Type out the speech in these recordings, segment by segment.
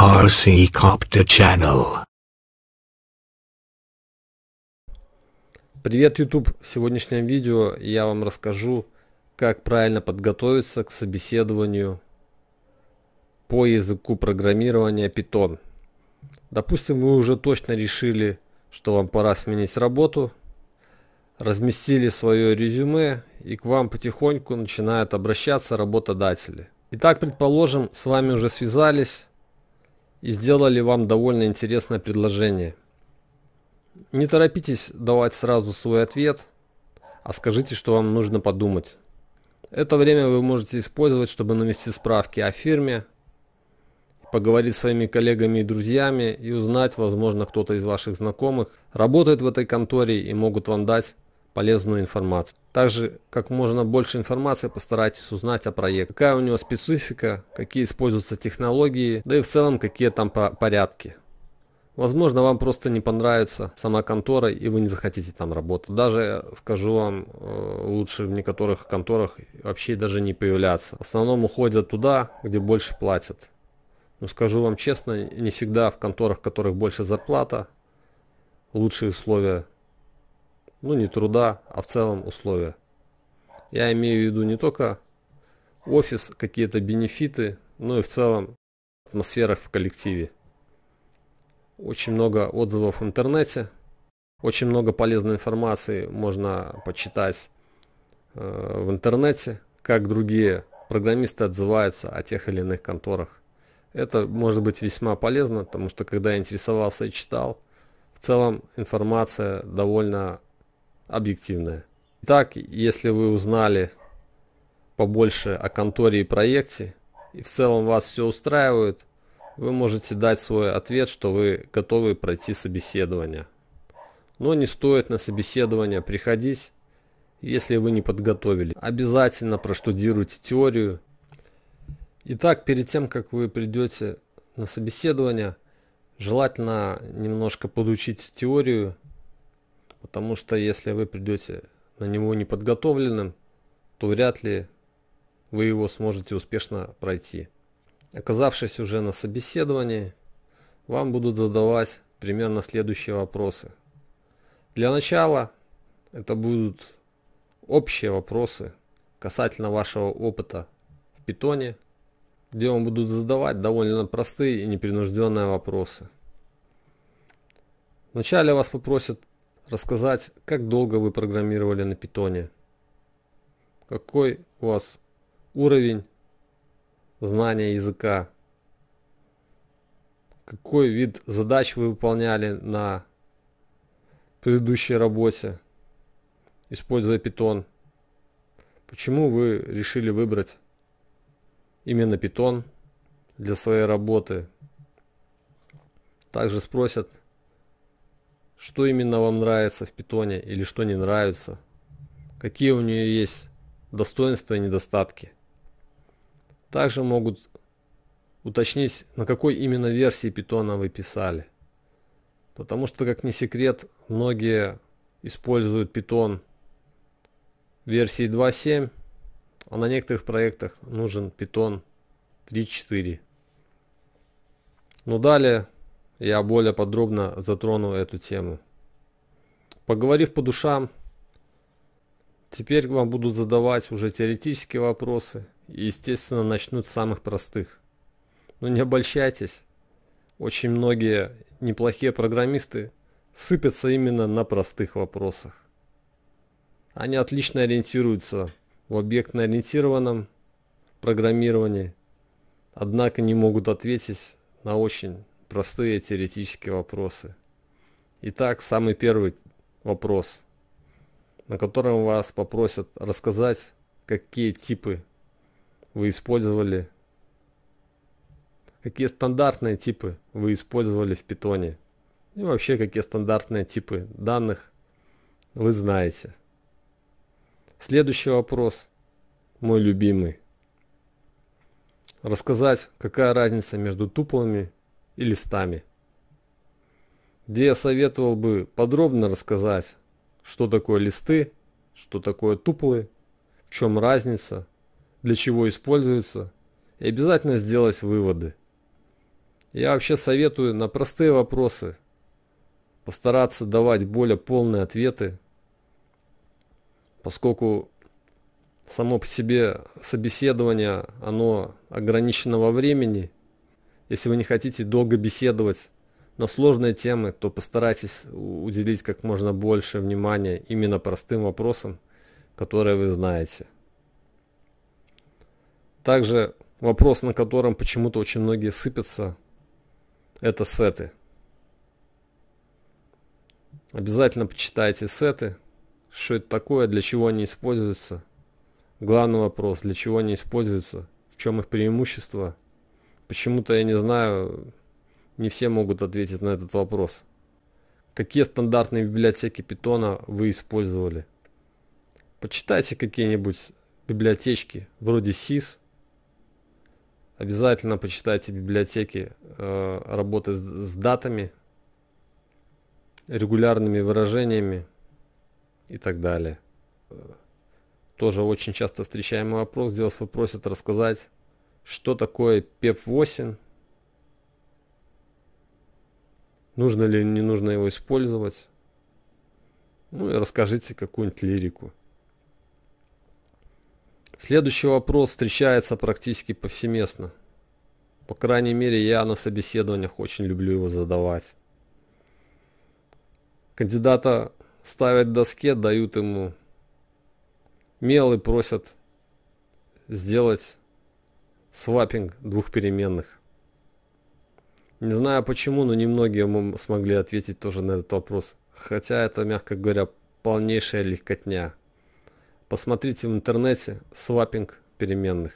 RC Copter Channel. Привет, YouTube! В сегодняшнем видео я вам расскажу, как правильно подготовиться к собеседованию по языку программирования Python. Допустим, вы уже точно решили, что вам пора сменить работу, разместили свое резюме и к вам потихоньку начинают обращаться работодатели. Итак, предположим, с вами уже связались, и сделали вам довольно интересное предложение. Не торопитесь давать сразу свой ответ, а скажите, что вам нужно подумать. Это время вы можете использовать, чтобы навести справки о фирме, поговорить с своими коллегами и друзьями и узнать, возможно, кто-то из ваших знакомых работает в этой конторе и могут вам дать полезную информацию. Также как можно больше информации постарайтесь узнать о проекте. Какая у него специфика, какие используются технологии, да и в целом какие там порядки. Возможно, вам просто не понравится сама контора, и вы не захотите там работать. Даже, э, скажу вам, э, лучше в некоторых конторах вообще даже не появляться. В основном уходят туда, где больше платят. Но скажу вам честно, не всегда в конторах, в которых больше зарплата, лучшие условия ну не труда, а в целом условия. Я имею в виду не только офис, какие-то бенефиты, но и в целом атмосфера в коллективе. Очень много отзывов в интернете, очень много полезной информации можно почитать э, в интернете, как другие программисты отзываются о тех или иных конторах. Это может быть весьма полезно, потому что когда я интересовался и читал, в целом информация довольно объективная. Итак, если вы узнали побольше о конторе и проекте, и в целом вас все устраивает, вы можете дать свой ответ, что вы готовы пройти собеседование. Но не стоит на собеседование приходить, если вы не подготовили. Обязательно проштудируйте теорию. Итак, перед тем, как вы придете на собеседование, желательно немножко подучить теорию, Потому что если вы придете на него неподготовленным, то вряд ли вы его сможете успешно пройти. Оказавшись уже на собеседовании, вам будут задавать примерно следующие вопросы. Для начала это будут общие вопросы касательно вашего опыта в питоне, где вам будут задавать довольно простые и непринужденные вопросы. Вначале вас попросят рассказать, как долго вы программировали на питоне, какой у вас уровень знания языка, какой вид задач вы выполняли на предыдущей работе, используя питон, почему вы решили выбрать именно питон для своей работы. Также спросят, что именно вам нравится в питоне или что не нравится, какие у нее есть достоинства и недостатки. Также могут уточнить, на какой именно версии питона вы писали. Потому что, как не секрет, многие используют питон версии 2.7, а на некоторых проектах нужен питон 3.4. Но далее я более подробно затрону эту тему. Поговорив по душам, теперь вам будут задавать уже теоретические вопросы и, естественно, начнут с самых простых. Но ну, не обольщайтесь, очень многие неплохие программисты сыпятся именно на простых вопросах. Они отлично ориентируются в объектно-ориентированном программировании, однако не могут ответить на очень простые теоретические вопросы. Итак, самый первый вопрос, на котором вас попросят рассказать, какие типы вы использовали, какие стандартные типы вы использовали в питоне и вообще какие стандартные типы данных вы знаете. Следующий вопрос, мой любимый. Рассказать, какая разница между туплами и листами, где я советовал бы подробно рассказать, что такое листы, что такое туплы, в чем разница, для чего используются, и обязательно сделать выводы. Я вообще советую на простые вопросы постараться давать более полные ответы, поскольку само по себе собеседование, оно ограничено во времени – если вы не хотите долго беседовать на сложные темы, то постарайтесь уделить как можно больше внимания именно простым вопросам, которые вы знаете. Также вопрос, на котором почему-то очень многие сыпятся, это сеты. Обязательно почитайте сеты, что это такое, для чего они используются. Главный вопрос, для чего они используются, в чем их преимущество – Почему-то, я не знаю, не все могут ответить на этот вопрос. Какие стандартные библиотеки питона вы использовали? Почитайте какие-нибудь библиотечки вроде SIS. Обязательно почитайте библиотеки э, работы с, с датами, регулярными выражениями и так далее. Тоже очень часто встречаемый вопрос. Девас попросят рассказать что такое PEP-8? Нужно ли, не нужно его использовать? Ну и расскажите какую-нибудь лирику. Следующий вопрос встречается практически повсеместно. По крайней мере, я на собеседованиях очень люблю его задавать. Кандидата ставят в доске, дают ему мел и просят сделать сваппинг двух переменных. Не знаю почему, но немногие мы смогли ответить тоже на этот вопрос. Хотя это, мягко говоря, полнейшая легкотня. Посмотрите в интернете сваппинг переменных.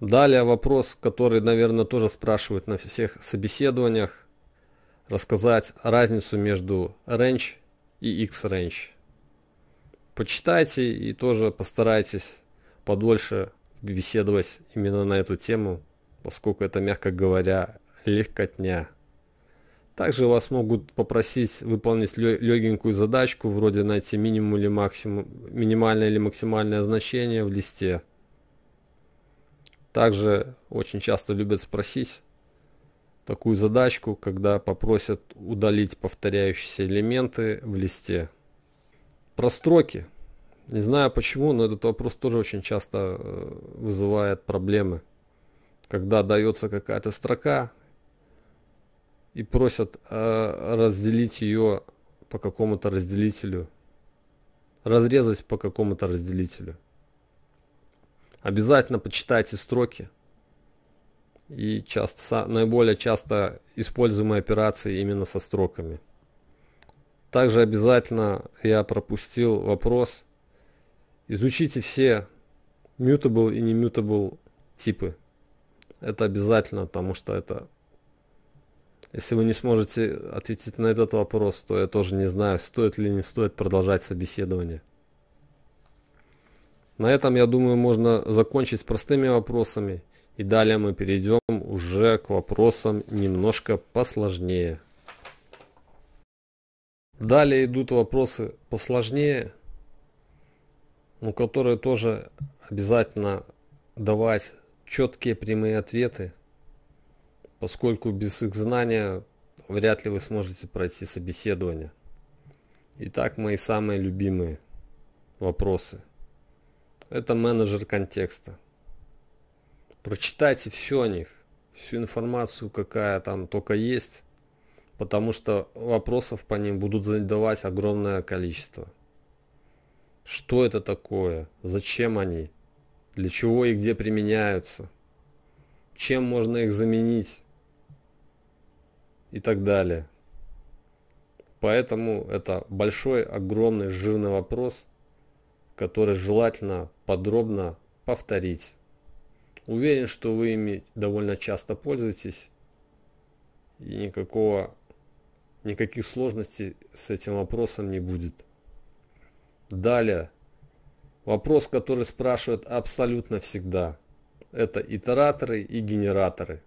Далее вопрос, который, наверное, тоже спрашивают на всех собеседованиях. Рассказать разницу между range и x-range почитайте и тоже постарайтесь подольше беседовать именно на эту тему, поскольку это, мягко говоря, легкотня. Также вас могут попросить выполнить легенькую задачку, вроде найти минимум или максимум, минимальное или максимальное значение в листе. Также очень часто любят спросить такую задачку, когда попросят удалить повторяющиеся элементы в листе. Про строки. Не знаю почему, но этот вопрос тоже очень часто э, вызывает проблемы. Когда дается какая-то строка и просят э, разделить ее по какому-то разделителю, разрезать по какому-то разделителю. Обязательно почитайте строки. И часто, наиболее часто используемые операции именно со строками. Также обязательно я пропустил вопрос. Изучите все mutable и немютабл типы. Это обязательно, потому что это... Если вы не сможете ответить на этот вопрос, то я тоже не знаю, стоит ли не стоит продолжать собеседование. На этом, я думаю, можно закончить с простыми вопросами. И далее мы перейдем уже к вопросам немножко посложнее. Далее идут вопросы посложнее, но которые тоже обязательно давать четкие прямые ответы, поскольку без их знания вряд ли вы сможете пройти собеседование. Итак, мои самые любимые вопросы. Это менеджер контекста. Прочитайте все о них, всю информацию, какая там только есть, потому что вопросов по ним будут задавать огромное количество. Что это такое? Зачем они? Для чего и где применяются? Чем можно их заменить? И так далее. Поэтому это большой, огромный, жирный вопрос, который желательно подробно повторить. Уверен, что вы ими довольно часто пользуетесь и никакого никаких сложностей с этим вопросом не будет. Далее. Вопрос, который спрашивают абсолютно всегда. Это итераторы и генераторы.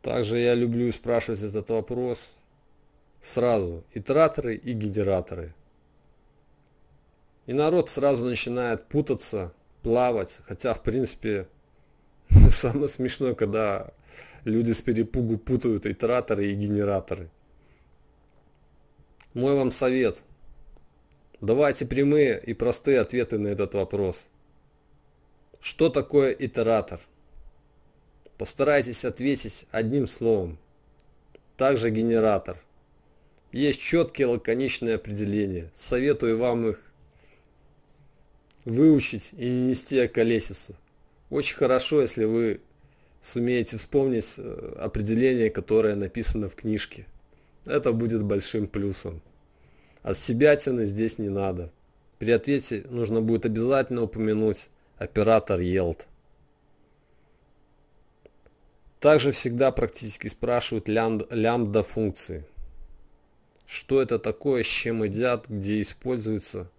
Также я люблю спрашивать этот вопрос сразу. Итераторы и генераторы. И народ сразу начинает путаться, плавать. Хотя, в принципе, самое смешное, когда люди с перепугу путают итераторы и генераторы. Мой вам совет. Давайте прямые и простые ответы на этот вопрос. Что такое итератор? Постарайтесь ответить одним словом. Также генератор. Есть четкие лаконичные определения. Советую вам их выучить и не нести колесицу. Очень хорошо, если вы сумеете вспомнить э, определение, которое написано в книжке. Это будет большим плюсом. От себя себятины здесь не надо. При ответе нужно будет обязательно упомянуть оператор yield. Также всегда практически спрашивают лямбда функции. Что это такое, с чем едят, где используется.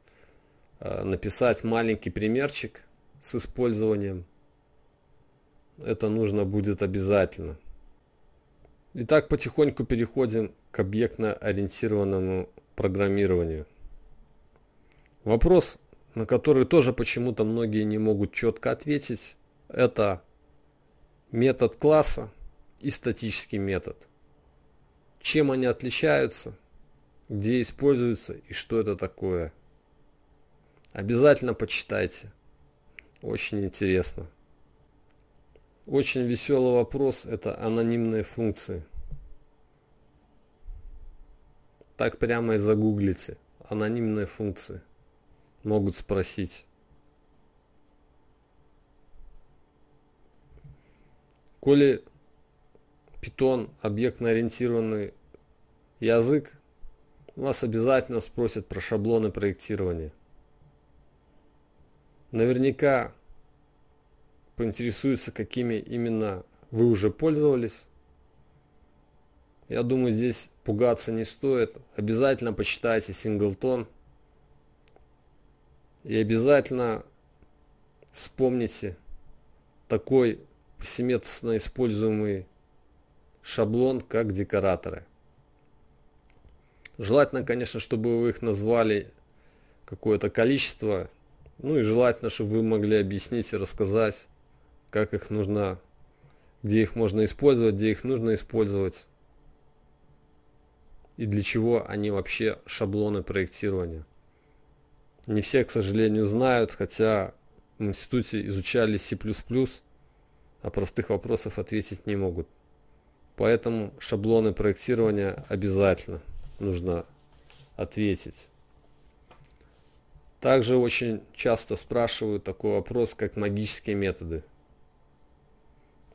Э, написать маленький примерчик с использованием это нужно будет обязательно. Итак, потихоньку переходим к объектно-ориентированному программированию. Вопрос, на который тоже почему-то многие не могут четко ответить, это метод класса и статический метод. Чем они отличаются, где используются и что это такое. Обязательно почитайте. Очень интересно. Очень веселый вопрос – это анонимные функции. Так прямо и загуглите. Анонимные функции. Могут спросить. Коли Питон, объектно-ориентированный язык, вас обязательно спросят про шаблоны проектирования. Наверняка поинтересуется, какими именно вы уже пользовались. Я думаю, здесь пугаться не стоит. Обязательно почитайте синглтон. И обязательно вспомните такой всеместно используемый шаблон, как декораторы. Желательно, конечно, чтобы вы их назвали какое-то количество, ну и желательно, чтобы вы могли объяснить и рассказать, как их нужно, где их можно использовать, где их нужно использовать и для чего они вообще шаблоны проектирования. Не все, к сожалению, знают, хотя в институте изучали C++, а простых вопросов ответить не могут. Поэтому шаблоны проектирования обязательно нужно ответить. Также очень часто спрашивают такой вопрос, как магические методы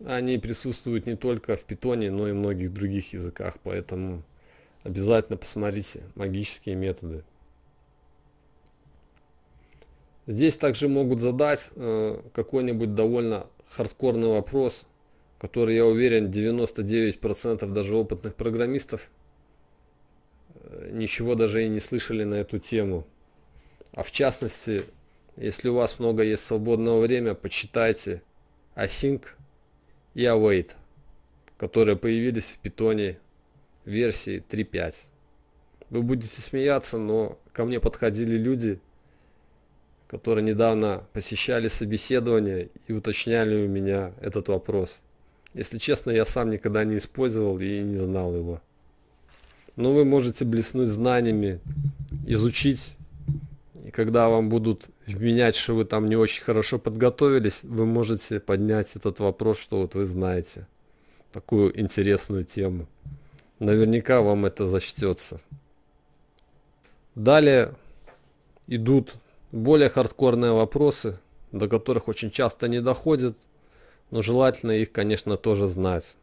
они присутствуют не только в питоне, но и многих других языках, поэтому обязательно посмотрите магические методы. Здесь также могут задать э, какой-нибудь довольно хардкорный вопрос, который, я уверен, 99% даже опытных программистов э, ничего даже и не слышали на эту тему. А в частности, если у вас много есть свободного времени, почитайте Async и await, которые появились в питоне версии 3.5. Вы будете смеяться, но ко мне подходили люди, которые недавно посещали собеседование и уточняли у меня этот вопрос. Если честно, я сам никогда не использовал и не знал его. Но вы можете блеснуть знаниями, изучить, и когда вам будут вменять, что вы там не очень хорошо подготовились, вы можете поднять этот вопрос, что вот вы знаете. Такую интересную тему. Наверняка вам это зачтется. Далее идут более хардкорные вопросы, до которых очень часто не доходят, но желательно их, конечно, тоже знать.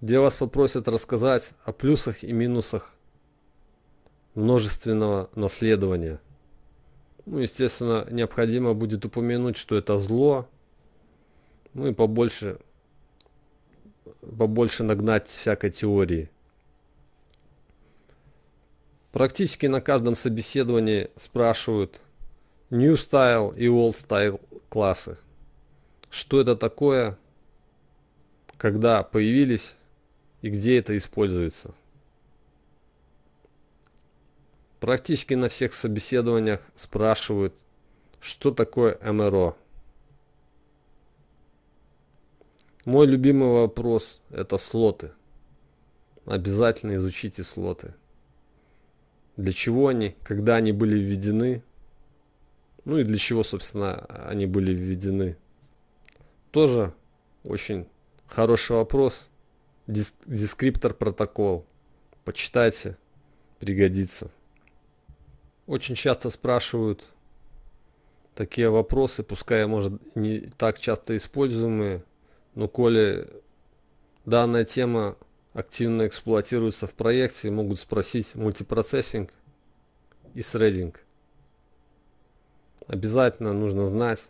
Где вас попросят рассказать о плюсах и минусах множественного наследования – ну, естественно, необходимо будет упомянуть, что это зло. Ну и побольше, побольше нагнать всякой теории. Практически на каждом собеседовании спрашивают New Style и Old Style классы. Что это такое, когда появились и где это используется. Практически на всех собеседованиях спрашивают, что такое МРО. Мой любимый вопрос – это слоты. Обязательно изучите слоты. Для чего они, когда они были введены, ну и для чего, собственно, они были введены. Тоже очень хороший вопрос. Дис дескриптор протокол. Почитайте, пригодится. Очень часто спрашивают такие вопросы, пускай, может, не так часто используемые, но коли данная тема активно эксплуатируется в проекте, могут спросить мультипроцессинг и срединг. Обязательно нужно знать,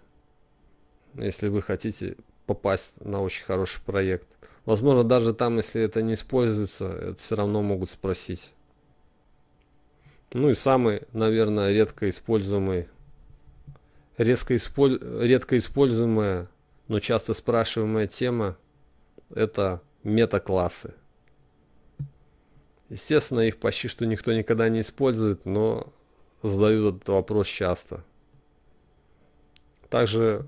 если вы хотите попасть на очень хороший проект. Возможно, даже там, если это не используется, это все равно могут спросить. Ну и самый, наверное, редко используемый, резко исполь, редко используемая, но часто спрашиваемая тема – это метаклассы. Естественно, их почти что никто никогда не использует, но задают этот вопрос часто. Также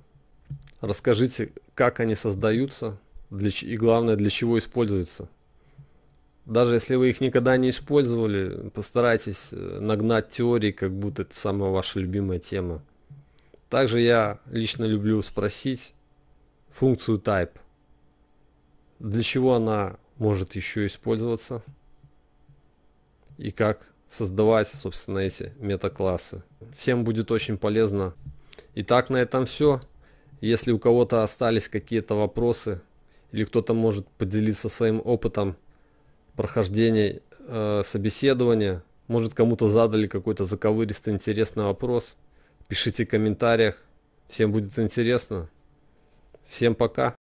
расскажите, как они создаются для, и главное, для чего используются даже если вы их никогда не использовали, постарайтесь э, нагнать теории, как будто это самая ваша любимая тема. Также я лично люблю спросить функцию type. Для чего она может еще использоваться? И как создавать, собственно, эти метаклассы. Всем будет очень полезно. Итак, на этом все. Если у кого-то остались какие-то вопросы, или кто-то может поделиться своим опытом, прохождения э, собеседования. Может, кому-то задали какой-то заковыристый интересный вопрос. Пишите в комментариях. Всем будет интересно. Всем пока.